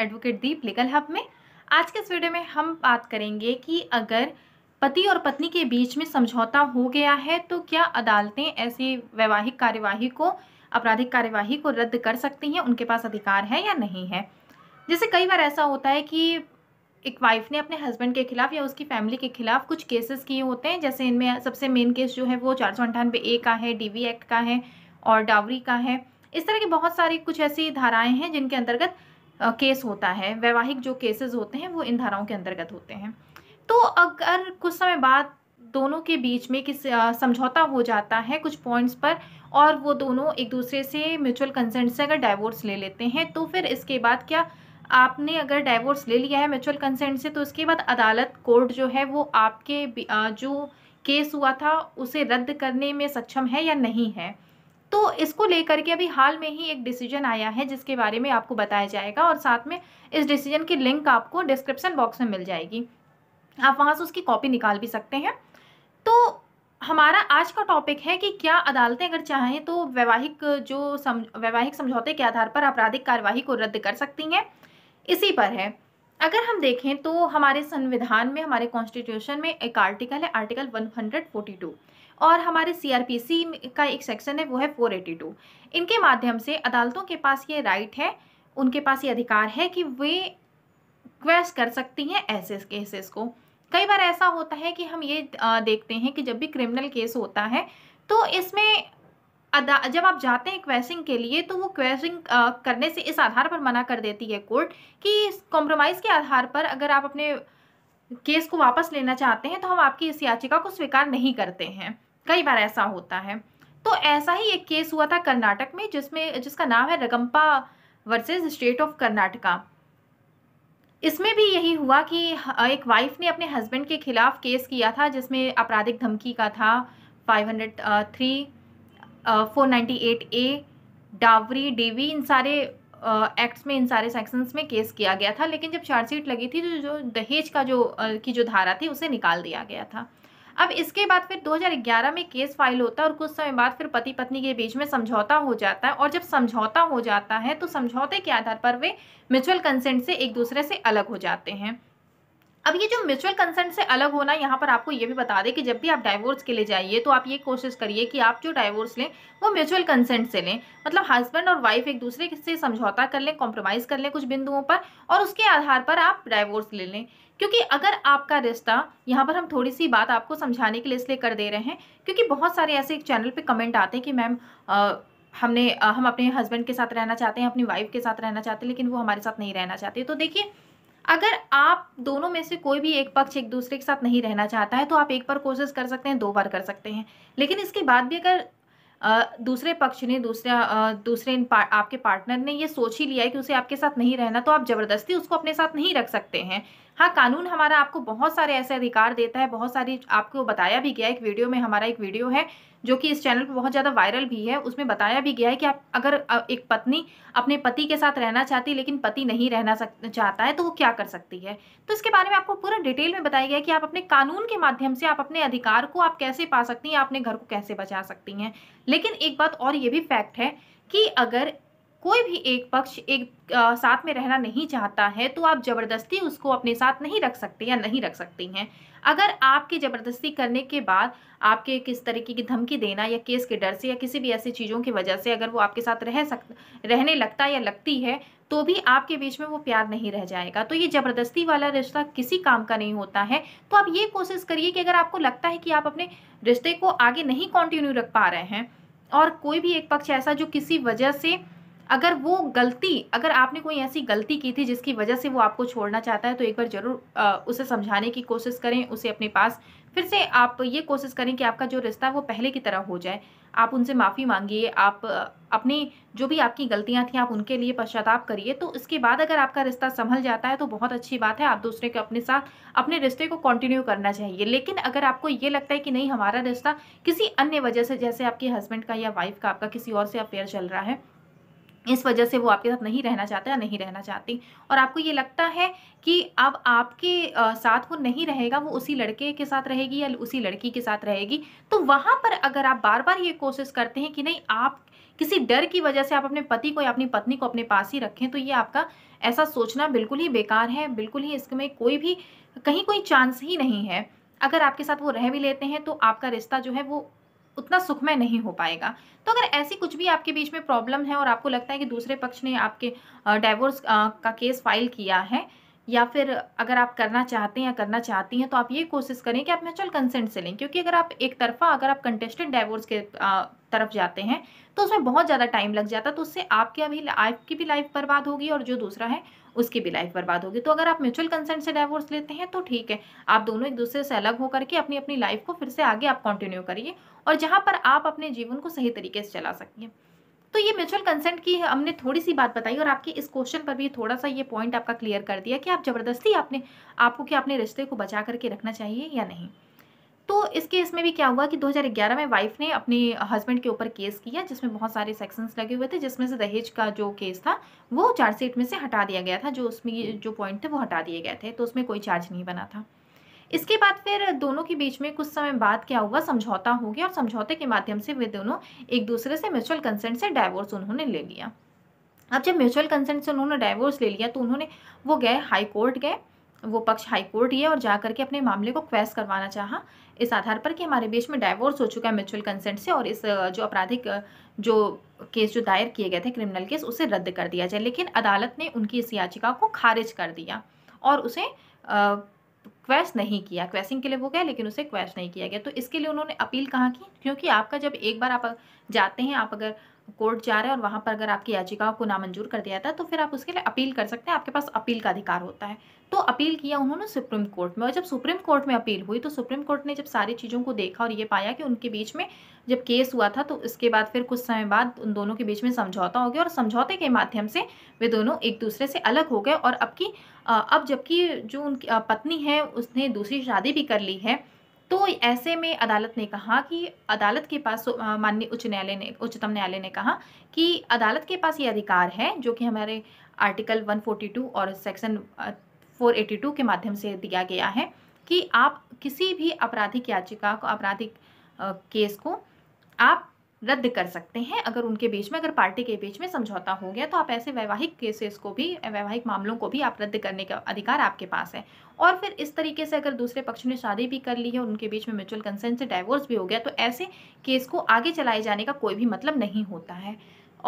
advocate दीप legal hub में आज के इस वीडियो में हम बात करेंगे कि अगर पति और पत्नी के बीच में समझौता हो गया है तो क्या अदालतें ऐसी वैवाहिक कार्यवाही को आपराधिक कार्यवाही को रद्द कर सकती हैं उनके पास अधिकार है या नहीं है जैसे कई बार ऐसा होता है कि एक वाइफ ने अपने हस्बैंड के खिलाफ या उसकी फैमिली के खिलाफ कुछ केसेस किए होते हैं जैसे इनमें सबसे मेन केस जो है वो चार सौ अंठानवे ए का है डीवी एक्ट का है और डावरी का है इस तरह की बहुत सारी कुछ ऐसी धाराएं हैं जिनके अंतर्गत केस होता है वैवाहिक जो केसेस होते हैं वो इन धाराओं के अंतर्गत होते हैं तो अगर कुछ समय बाद दोनों के बीच में किस समझौता हो जाता है कुछ पॉइंट्स पर और वो दोनों एक दूसरे से म्यूचुअल कंसेंट से अगर डाइवोर्स ले लेते हैं तो फिर इसके बाद क्या आपने अगर डाइवोर्स ले लिया है म्यूचुअल कंसेंट से तो इसके बाद अदालत कोर्ट जो है वो आपके जो केस हुआ था उसे रद्द करने में सक्षम है या नहीं है तो इसको लेकर के अभी हाल में ही एक डिसीजन आया है जिसके बारे में आपको बताया जाएगा और साथ में इस डिसीजन की लिंक आपको डिस्क्रिप्सन बॉक्स में मिल जाएगी आप वहाँ से उसकी कॉपी निकाल भी सकते हैं तो हमारा आज का टॉपिक है कि क्या अदालतें अगर चाहें तो वैवाहिक जो सम वैवाहिक समझौते के आधार पर आपराधिक कार्यवाही को रद्द कर सकती हैं इसी पर है अगर हम देखें तो हमारे संविधान में हमारे कॉन्स्टिट्यूशन में एक आर्टिकल है आर्टिकल 142 और हमारे सीआरपीसी का एक सेक्शन है वो है टू इनके माध्यम से अदालतों के पास ये राइट है उनके पास ये अधिकार है कि वे क्वेस्ट कर सकती हैं ऐसे केसेस को कई बार ऐसा होता है कि हम ये देखते हैं कि जब भी क्रिमिनल केस होता है तो इसमें जब आप जाते हैं क्वेश्चिंग के लिए तो वो क्वेश्चन करने से इस आधार पर मना कर देती है कोर्ट कि कॉम्प्रोमाइज़ के आधार पर अगर आप अपने केस को वापस लेना चाहते हैं तो हम आपकी इस याचिका को स्वीकार नहीं करते हैं कई बार ऐसा होता है तो ऐसा ही एक केस हुआ था कर्नाटक में जिसमें जिसका नाम है Ragampa versus state of Karnataka इसमें भी यही हुआ कि एक वाइफ ने अपने हस्बैंड के खिलाफ केस किया था जिसमें आपराधिक धमकी का था 503 498 ए डावरी डेवी इन सारे एक्ट्स में इन सारे सेक्शंस में केस किया गया था लेकिन जब चार्जशीट लगी थी तो जो दहेज का जो की जो धारा थी उसे निकाल दिया गया था अब इसके बाद फिर 2011 में केस फाइल होता है और कुछ समय बाद फिर पति पत्नी के बीच में समझौता हो जाता है और जब समझौता हो जाता है तो समझौते के आधार पर वे म्यूचुअल कंसेंट से एक दूसरे से अलग हो जाते हैं अब ये जो म्यूचुअल कंसेंट से अलग होना यहाँ पर आपको ये भी बता दें कि जब भी आप डाइवोर्स के लिए जाइए तो आप ये कोशिश करिए कि आप जो डाइवोर्स लें वो म्यूचुअल कंसेंट से लें मतलब हस्बैंड और वाइफ एक दूसरे से समझौता कर लें कॉम्प्रोमाइज़ कर लें कुछ बिंदुओं पर और उसके आधार पर आप डाइवोर्स ले लें क्योंकि अगर आपका रिश्ता यहाँ पर हम थोड़ी सी बात आपको समझाने के लिए इसलिए कर दे रहे हैं क्योंकि बहुत सारे ऐसे एक चैनल पर कमेंट आते हैं कि मैम हमने हम अपने हस्बैंड के साथ रहना चाहते हैं अपनी वाइफ के साथ रहना चाहते हैं लेकिन वो हमारे साथ नहीं रहना चाहते तो देखिए अगर आप दोनों में से कोई भी एक पक्ष एक दूसरे के साथ नहीं रहना चाहता है तो आप एक बार कोशिश कर सकते हैं दो बार कर सकते हैं लेकिन इसके बाद भी अगर दूसरे पक्ष ने दूसरे दूसरे पार, आपके पार्टनर ने ये सोच ही लिया है कि उसे आपके साथ नहीं रहना तो आप ज़बरदस्ती उसको अपने साथ नहीं रख सकते हैं हाँ कानून हमारा आपको बहुत सारे ऐसे अधिकार देता है बहुत सारी आपको बताया भी गया एक वीडियो में हमारा एक वीडियो है जो कि इस चैनल पर बहुत ज़्यादा वायरल भी है उसमें बताया भी गया है कि आप अगर एक पत्नी अपने पति के साथ रहना चाहती लेकिन पति नहीं रहना सक, चाहता है तो वो क्या कर सकती है तो इसके बारे में आपको पूरा डिटेल में बताया गया कि आप अपने कानून के माध्यम से आप अपने अधिकार को आप कैसे पा सकती हैं अपने घर को कैसे बचा सकती हैं लेकिन एक बात और ये भी फैक्ट है कि अगर कोई भी एक पक्ष एक आ, साथ में रहना नहीं चाहता है तो आप ज़बरदस्ती उसको अपने साथ नहीं रख सकते या नहीं रख सकती हैं अगर आपके ज़बरदस्ती करने के बाद आपके किस तरीके की धमकी देना या केस के डर से या किसी भी ऐसी चीज़ों की वजह से अगर वो आपके साथ रह सक रहने लगता या लगती है तो भी आपके बीच में वो प्यार नहीं रह जाएगा तो ये ज़बरदस्ती वाला रिश्ता किसी काम का नहीं होता है तो आप ये कोशिश करिए कि अगर आपको लगता है कि आप अपने रिश्ते को आगे नहीं कॉन्टिन्यू रख पा रहे हैं और कोई भी एक पक्ष ऐसा जो किसी वजह से अगर वो गलती अगर आपने कोई ऐसी गलती की थी जिसकी वजह से वो आपको छोड़ना चाहता है तो एक बार ज़रूर उसे समझाने की कोशिश करें उसे अपने पास फिर से आप ये कोशिश करें कि आपका जो रिश्ता है वो पहले की तरह हो जाए आप उनसे माफ़ी मांगिए आप अपनी जो भी आपकी गलतियां थी आप उनके लिए पश्चाताप करिए तो इसके बाद अगर आपका रिश्ता संभल जाता है तो बहुत अच्छी बात है आप दूसरे के अपने साथ अपने रिश्ते को कंटिन्यू करना चाहिए लेकिन अगर आपको ये लगता है कि नहीं हमारा रिश्ता किसी अन्य वजह से जैसे आपके हस्बैंड का या वाइफ का आपका किसी और से अफेयर चल रहा है इस वजह से वो आपके साथ नहीं रहना चाहते या नहीं रहना चाहती और आपको ये लगता है कि अब आपके साथ वो नहीं रहेगा वो उसी लड़के के साथ रहेगी या उसी लड़की के साथ रहेगी तो वहाँ पर अगर आप बार बार ये कोशिश करते हैं कि नहीं आप किसी डर की वजह से आप अपने पति को या अपनी पत्नी को अपने पास ही रखें तो ये आपका ऐसा सोचना बिल्कुल ही बेकार है बिल्कुल ही इसमें कोई भी कहीं कोई चांस ही नहीं है अगर आपके साथ वो रह भी लेते हैं तो आपका रिश्ता जो है वो उतना सुखमय नहीं हो पाएगा तो अगर ऐसी कुछ भी आपके बीच में प्रॉब्लम है और आपको लगता है कि दूसरे पक्ष ने आपके डाइवोर्स का केस फाइल किया है या फिर अगर आप करना चाहते हैं या करना चाहती हैं तो आप ये कोशिश करें कि आप म्यूचुअल कंसेंट से लें क्योंकि अगर आप एक तरफा अगर आप कंटेस्टेड डाइवोर्स के तरफ जाते हैं तो उसमें बहुत ज़्यादा टाइम लग जाता तो उससे आपके अभी आपकी भी लाइफ बर्बाद होगी और जो दूसरा है उसकी भी लाइफ बर्बाद होगी तो अगर आप म्यूचुअल कंसेंट से डाइवोर्स लेते हैं तो ठीक है आप दोनों एक दूसरे से अलग होकर के अपनी अपनी लाइफ को फिर से आगे आप कंटिन्यू करिए और जहाँ पर आप अपने जीवन को सही तरीके से चला सकिए तो ये म्यूचुअल कंसेंट की हमने थोड़ी सी बात बताई और आपके इस क्वेश्चन पर भी थोड़ा सा ये पॉइंट आपका क्लियर कर दिया कि आप ज़बरदस्ती आपने आपको कि आपने रिश्ते को बचा करके रखना चाहिए या नहीं तो इस केस में भी क्या हुआ कि 2011 में वाइफ ने अपने हस्बैंड के ऊपर केस किया जिसमें बहुत सारे सेक्शंस लगे हुए थे जिसमें से दहेज का जो केस था वो चार्जशीट में से हटा दिया गया था जो उसमें जो पॉइंट थे वो हटा दिए गए थे तो उसमें कोई चार्ज नहीं बना था इसके बाद फिर दोनों के बीच में कुछ समय बाद क्या हुआ समझौता हो गया और समझौते के माध्यम से वे दोनों एक दूसरे से म्यूचुअल कंसेंट से डाइवोर्स उन्होंने ले लिया अब जब म्यूचुअल कंसेंट से उन्होंने डाइवोर्स ले लिया तो उन्होंने वो गए हाई कोर्ट गए वो पक्ष हाईकोर्ट ये और जा करके अपने मामले को क्वेस्ट करवाना चाहा इस आधार पर कि हमारे बीच में डाइवोर्स हो चुका है म्यूचुअल कंसेंट से और इस जो आपराधिक जो केस जो दायर किए गए थे क्रिमिनल केस उसे रद्द कर दिया जाए लेकिन अदालत ने उनकी इस याचिका को खारिज कर दिया और उसे क्वेस्ट नहीं किया क्वेस्टिंग के लिए वो गए लेकिन उसे क्वेस्ट नहीं किया गया तो इसके लिए उन्होंने अपील कहाँ की क्योंकि आपका जब एक बार आप जाते हैं आप अगर कोर्ट जा रहे हैं और वहाँ पर अगर आपकी याचिकाओं को नामंजूर कर दिया था तो फिर आप उसके लिए अपील कर सकते हैं आपके पास अपील का अधिकार होता है तो अपील किया उन्होंने सुप्रीम कोर्ट में और जब सुप्रीम कोर्ट में अपील हुई तो सुप्रीम कोर्ट ने जब सारी चीज़ों को देखा और ये पाया कि उनके बीच में जब केस हुआ था तो उसके बाद फिर कुछ समय बाद उन दोनों के बीच में समझौता हो गया और समझौते के माध्यम से वे दोनों एक दूसरे से अलग हो गए और अब की अब जबकि जो उनकी पत्नी है उसने दूसरी शादी भी कर ली है तो ऐसे में अदालत ने कहा कि अदालत के पास माननीय उच्च न्यायालय ने उच्चतम न्यायालय ने कहा कि अदालत के पास ये अधिकार है जो कि हमारे आर्टिकल 142 और सेक्शन 482 के माध्यम से दिया गया है कि आप किसी भी आपराधिक याचिका को आपराधिक केस को आप रद्द कर सकते हैं अगर उनके बीच में अगर पार्टी के बीच में समझौता हो गया तो आप ऐसे वैवाहिक केसेस को भी वैवाहिक मामलों को भी आप रद्द करने का अधिकार आपके पास है और फिर इस तरीके से अगर दूसरे पक्ष ने शादी भी कर ली है और उनके बीच में म्यूचुअल कंसेंट से डाइवोर्स भी हो गया तो ऐसे केस को आगे चलाए जाने का कोई भी मतलब नहीं होता है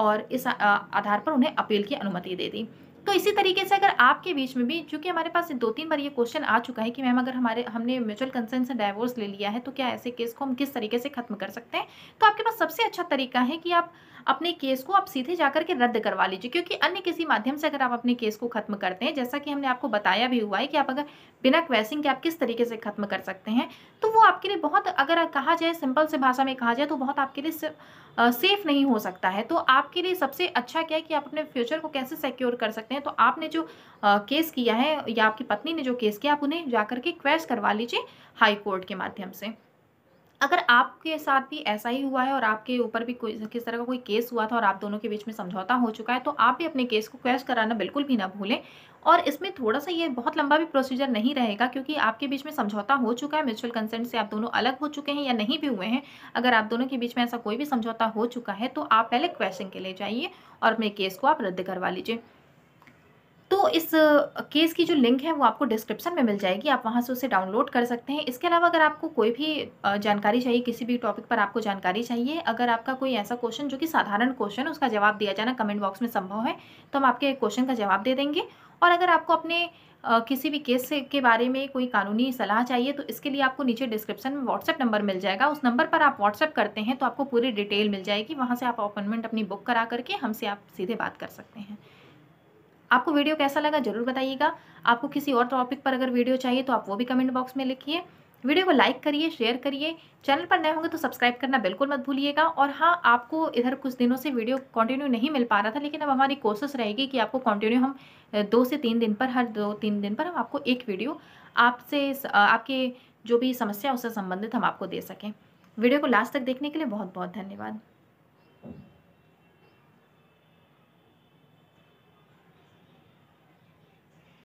और इस आधार पर उन्हें अपील की अनुमति दे दी तो इसी तरीके से अगर आपके बीच में भी चूंकि हमारे पास दो तीन बार ये क्वेश्चन आ चुका है कि मैम अगर हमारे हमने म्यूचुअल कंसर्न से डायवोर्स ले लिया है तो क्या ऐसे केस को हम किस तरीके से खत्म कर सकते हैं तो आपके पास सबसे अच्छा तरीका है कि आप अपने केस को आप सीधे जाकर के रद्द करवा लीजिए क्योंकि अन्य किसी माध्यम से अगर आप अपने केस को खत्म करते हैं जैसा कि हमने आपको बताया भी हुआ है कि आप अगर बिना क्वेश्चन के आप किस तरीके से खत्म कर सकते हैं तो वो आपके लिए बहुत अगर कहा जाए सिंपल से भाषा में कहा जाए तो बहुत आपके लिए सेफ नहीं हो सकता है तो आपके लिए सबसे अच्छा क्या है कि आप अपने फ्यूचर को कैसे सिक्योर कर सकते हैं तो आपने जो केस किया है या आपकी पत्नी ने जो केस किया आप उन्हें जाकर के क्वेश करवा लीजिए हाई कोर्ट के माध्यम से अगर आपके साथ भी ऐसा ही हुआ है और आपके ऊपर भी कोई किस तरह का कोई केस हुआ था और आप दोनों के बीच में समझौता हो चुका है तो आप भी अपने केस को क्वेश्चन कराना बिल्कुल भी ना भूलें और इसमें थोड़ा सा ये बहुत लंबा भी प्रोसीजर नहीं रहेगा क्योंकि आपके बीच में समझौता हो चुका है म्यूचुअल कंसेंट से आप दोनों अलग हो चुके हैं या नहीं भी हुए हैं अगर आप दोनों के बीच में ऐसा कोई भी समझौता हो चुका है तो आप पहले क्वेश्चन के लिए जाइए और अपने केस को आप रद्द करवा लीजिए तो इस केस की जो लिंक है वो आपको डिस्क्रिप्शन में मिल जाएगी आप वहाँ से उसे डाउनलोड कर सकते हैं इसके अलावा अगर आपको कोई भी जानकारी चाहिए किसी भी टॉपिक पर आपको जानकारी चाहिए अगर आपका कोई ऐसा क्वेश्चन जो कि साधारण क्वेश्चन है उसका जवाब दिया जाना कमेंट बॉक्स में संभव है तो हम आपके क्वेश्चन का जवाब दे देंगे और अगर आपको अपने किसी भी केस के बारे में कोई कानूनी सलाह चाहिए तो इसके लिए आपको नीचे डिस्क्रिप्शन में व्हाट्सएप नंबर मिल जाएगा उस नंबर पर आप व्हाट्सएप करते हैं तो आपको पूरी डिटेल मिल जाएगी वहाँ से आप अपॉइंटमेंट अपनी बुक करा करके हमसे आप सीधे बात कर सकते हैं आपको वीडियो कैसा लगा जरूर बताइएगा आपको किसी और टॉपिक पर अगर वीडियो चाहिए तो आप वो भी कमेंट बॉक्स में लिखिए वीडियो को लाइक करिए शेयर करिए चैनल पर नए होंगे तो सब्सक्राइब करना बिल्कुल मत भूलिएगा और हाँ आपको इधर कुछ दिनों से वीडियो कंटिन्यू नहीं मिल पा रहा था लेकिन अब हमारी कोशिश रहेगी कि आपको कंटिन्यू हम दो से तीन दिन पर हर दो तीन दिन पर हम आपको एक वीडियो आपसे आपके जो भी समस्या उससे संबंधित हम आपको दे सकें वीडियो को लास्ट तक देखने के लिए बहुत बहुत धन्यवाद